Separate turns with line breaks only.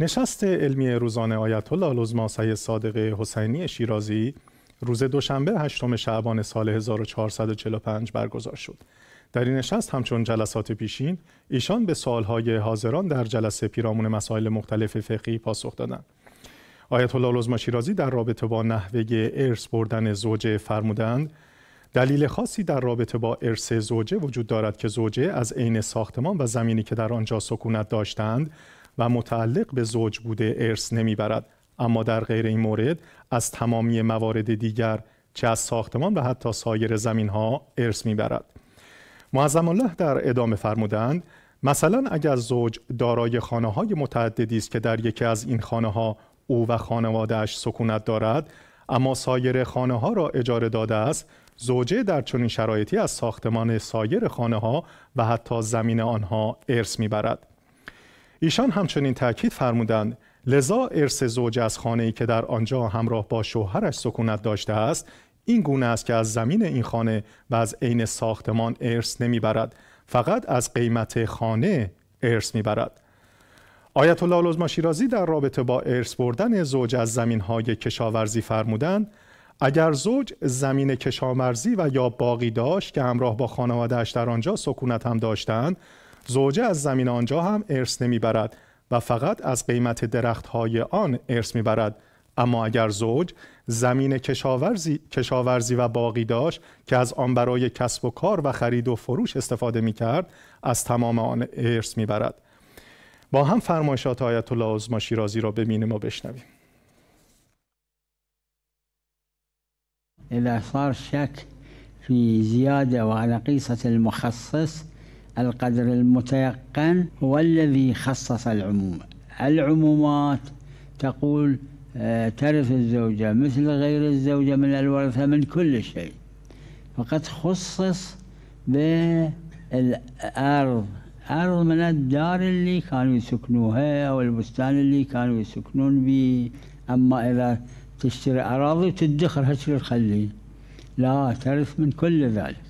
نشست علمی روزانه آیت الله العظما صادق حسینی شیرازی روز دوشنبه هشتم شعبان سال 1445 برگزار شد. در این نشست همچون جلسات پیشین ایشان به سوالهای حاضران در جلسه پیرامون مسائل مختلف فقهی پاسخ دادند. آیت الله العظما شیرازی در رابطه با نحوه ارث بردن زوجه فرمودند دلیل خاصی در رابطه با ارث زوجه وجود دارد که زوجه از عین ساختمان و زمینی که در آنجا سکونت داشتند و متعلق به زوج بوده ارث نمیبرد اما در غیر این مورد از تمامی موارد دیگر چه از ساختمان و حتی سایر زمین ها ارث میبرد معظم الله در ادامه فرمودند مثلا اگر زوج دارای خانه های متعددی است که در یکی از این خانه ها او و خانوادهش سکونت دارد اما سایر خانه ها را اجاره داده است زوجه در چنین شرایطی از ساختمان سایر خانه ها و حتی زمین آنها ارث میبرد ایشان همچنین تاکید فرمودند لذا ارث زوج از خانه‌ای که در آنجا همراه با شوهرش سکونت داشته است این گونه است که از زمین این خانه و از عین ساختمان ارث نمیبرد فقط از قیمت خانه ارث میبرد آیت الله العظما شیرازی در رابطه با ارث بردن زوج از زمین های کشاورزی فرمودند اگر زوج زمین کشاورزی و یا باقی داشت که همراه با خانوادهش در آنجا سکونت هم داشتند زوجه از زمین آنجا هم ارث نمیبرد و فقط از قیمت های آن ارث میبرد اما اگر زوج زمین کشاورزی،, کشاورزی و باقی داشت که از آن برای کسب و کار و خرید و فروش استفاده می کرد از تمام آن ارث می برد. با هم فرمایشات آیت الله عظما شیرازی را ببینیم و بشنویم
الاثار شک فی زیاد و علی المخصص القدر المتيقن هو الذي خصص العموم العمومات تقول آه، ترث الزوجة مثل غير الزوجة من الورثة من كل شيء فقد خصص بالأرض أرض من الدار اللي كانوا يسكنوها أو البستان اللي كانوا يسكنون به أما إذا تشتري أراضي تدخر هالشي تخليه لا ترث من كل ذلك